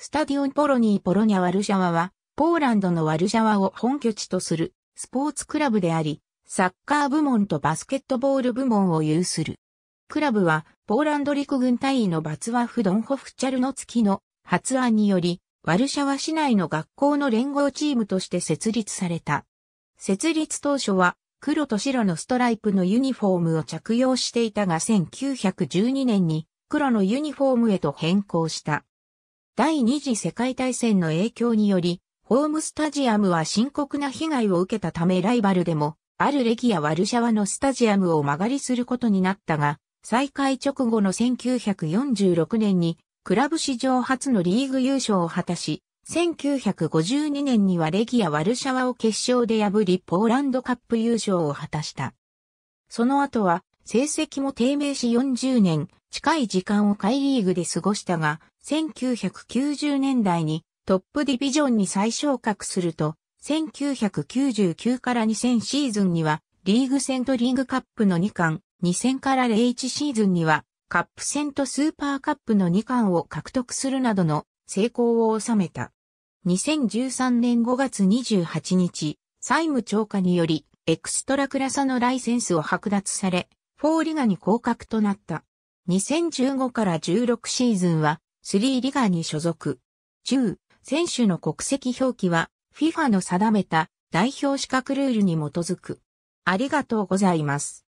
スタディオンポロニーポロニャワルシャワは、ポーランドのワルシャワを本拠地とするスポーツクラブであり、サッカー部門とバスケットボール部門を有する。クラブは、ポーランド陸軍隊員のバツワフ・ドンホフ・チャルノツキの発案により、ワルシャワ市内の学校の連合チームとして設立された。設立当初は、黒と白のストライプのユニフォームを着用していたが1912年に黒のユニフォームへと変更した。第二次世界大戦の影響により、ホームスタジアムは深刻な被害を受けたためライバルでも、あるレギア・ワルシャワのスタジアムを間借りすることになったが、再開直後の1946年に、クラブ史上初のリーグ優勝を果たし、1952年にはレギア・ワルシャワを決勝で破りポーランドカップ優勝を果たした。その後は成績も低迷し40年、近い時間を海リーグで過ごしたが、1990年代にトップディビジョンに再昇格すると、1999から2000シーズンには、リーグ戦とリーグカップの2冠、2000から01シーズンには、カップ戦とスーパーカップの2冠を獲得するなどの成功を収めた。2013年5月28日、債務超過により、エクストラクラサのライセンスを剥奪され、フォーリガに降格となった。2015から16シーズンは3リガに所属。10、選手の国籍表記は FIFA の定めた代表資格ルールに基づく。ありがとうございます。